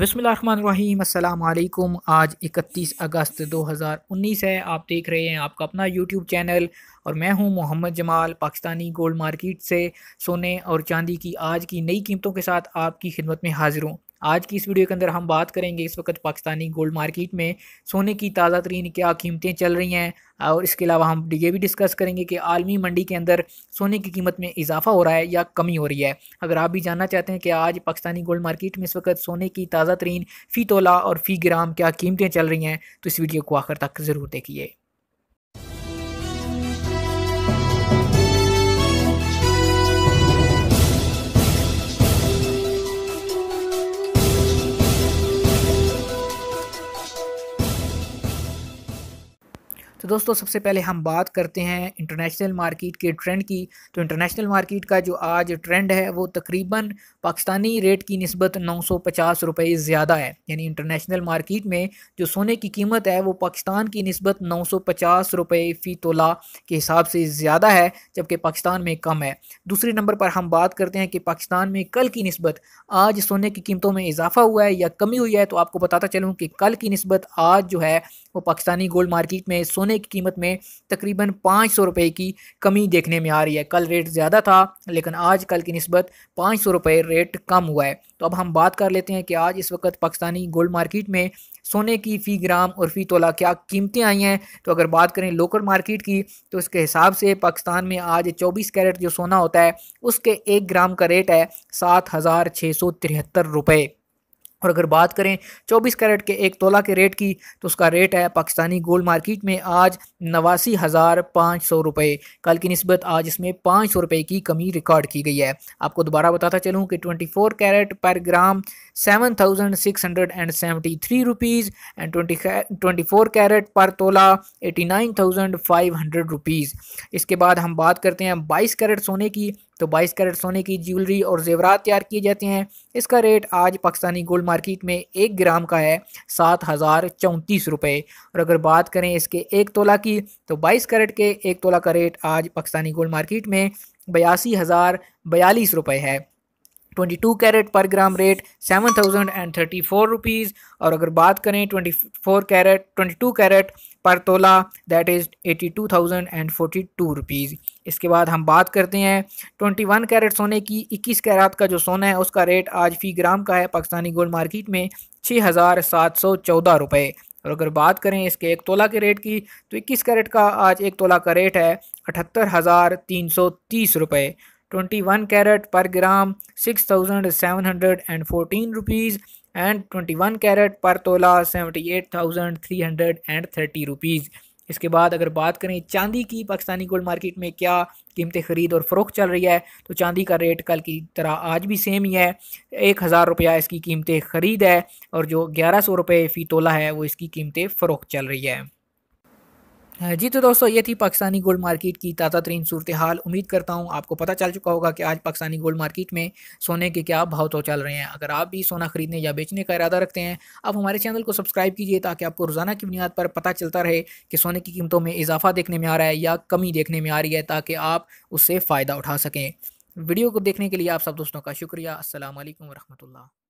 बसमीम अल्लाम आज 31 अगस्त 2019 है आप देख रहे हैं आपका अपना यूट्यूब चैनल और मैं हूं मोहम्मद जमाल पाकिस्तानी गोल्ड मार्केट से सोने और चांदी की आज की नई कीमतों के साथ आपकी खिदमत में हाजिर हूं आज की इस वीडियो के अंदर हम बात करेंगे इस वक्त पाकिस्तानी गोल्ड मार्केट में सोने की ताज़ा तरीन क्या कीमतें चल रही हैं और इसके अलावा हम ये भी डिस्कस करेंगे कि आलमी मंडी के अंदर सोने की कीमत में इजाफा हो रहा है या कमी हो रही है अगर आप भी जानना चाहते हैं कि आज पाकिस्तानी गोल्ड मार्केट में इस वक्त सोने की ताज़ा तरीन फ़ी तोला और फ़ी ग्राम क्या कीमतें चल रही हैं तो इस वीडियो को आखिर तक ज़रूर देखिए तो दोस्तों सबसे पहले हम बात करते हैं इंटरनेशनल मार्केट के ट्रेंड की तो इंटरनेशनल मार्केट का जो आज ट्रेंड है वो तकरीबन पाकिस्तानी रेट की नस्बत नौ सौ पचास रुपये ज़्यादा है यानी इंटरनेशनल मार्केट में जो सोने की कीमत है वो पाकिस्तान की नस्बत नौ सौ पचास रुपये फ़ी तोला के हिसाब से ज़्यादा है जबकि पाकिस्तान में कम है दूसरे नंबर पर हम बात करते हैं कि पाकिस्तान में कल की नस्बत आज सोने की कीमतों में इजाफा हुआ है या कमी हुई है तो आपको बताता चलूँ कि कल की नस्बत आज जो है वो पाकिस्तानी गोल्ड मार्केट में सोने सोने की कीमत में तकरीबन पाँच सौ रुपये की कमी देखने में आ रही है कल रेट ज़्यादा था लेकिन आज कल की नस्बत पाँच सौ रुपये रेट कम हुआ है तो अब हम बात कर लेते हैं कि आज इस वक्त पाकिस्तानी गोल्ड मार्केट में सोने की फ़ी ग्राम और फ़ी तोला क्या कीमतें आई हैं तो अगर बात करें लोकल मार्केट की तो उसके हिसाब से पाकिस्तान में आज 24 कैरेट जो सोना होता है उसके एक ग्राम का रेट है सात हज़ार छः सौ तिहत्तर रुपये और अगर बात करें 24 कैरेट के एक तोला के रेट की तो उसका रेट है पाकिस्तानी गोल्ड मार्केट में आज नवासी हज़ार पाँच सौ रुपये कल की नस्बत आज इसमें पाँच सौ रुपये की कमी रिकॉर्ड की गई है आपको दोबारा बताता चलूँ कि 24 carat per gram seven thousand six hundred and seventy three rupees and twenty twenty four carat per tola eighty nine thousand five hundred rupees इसके बाद हम बात करते हैं बाईस कैरेट सोने की तो बाईस कैरेट सोने की ज्वेलरी और जेवरात तैयार किए जाते हैं इसका रेट आज पाकिस्तानी गोल्ड मार्केट में एक ग्राम का है सात हज़ार चौंतीस रुपये और अगर बात करें इसके एक तोला की तो बाईस कैरेट के एक तोला का रेट आज पाकिस्तानी गोल्ड मार्केट में बयासी हज़ार बयालीस रुपये है twenty two carat per gram rate seven thousand and thirty four rupees और अगर बात करें twenty four carat twenty two carat per tola that is eighty two thousand and forty two rupees इसके बाद हम बात करते हैं ट्वेंटी वन कैरेट सोने की इक्कीस कैरात का जो सोना है उसका रेट आज फी ग्राम का है पाकिस्तानी गोल्ड मार्केट में छः हज़ार सात सौ चौदह रुपये और अगर बात करें इसके एक तोला के रेट की तो इक्कीस कैरेट का आज एक तोला का रेट है अठहत्तर हज़ार तीन सौ तीस रुपये twenty one carat per gram six thousand seven hundred and fourteen rupees and twenty one carat per tola seventy eight thousand three hundred and thirty rupees इसके बाद अगर बात करें चांदी की पाकिस्तानी गोल्ड मार्केट में क्या कीमतें ख़रीद और फ़रोख चल रही है तो चांदी का रेट कल की तरह आज भी सेम ही है एक हज़ार रुपया इसकी कीमतें ख़रीद है और जो ग्यारह सौ रुपये फ़ी तोला है वो इसकी कीमतें फ़रोख चल रही है जी तो दोस्तों ये थी पाकिस्तानी गोल्ड मार्केट की ताज़ा तरीन सूरत हाल उम्मीद करता हूँ आपको पता चल चुका होगा कि आज पाकिस्तानी गोल्ड मार्केट में सोने के क्या भाव तो चल रहे हैं अगर आप भी सोना खरीदने या बेचने का इरादा रखते हैं आप हमारे चैनल को सब्सक्राइब कीजिए ताकि आपको रोज़ाना की बुनियाद पर पता चलता रहे कि सोने की कीमतों में इजाफा देखने में आ रहा है या कमी देखने में आ रही है ताकि आप उससे फ़ायदा उठा सकें वीडियो को देखने के लिए आप सब दोस्तों का शुक्रिया असल वरहमल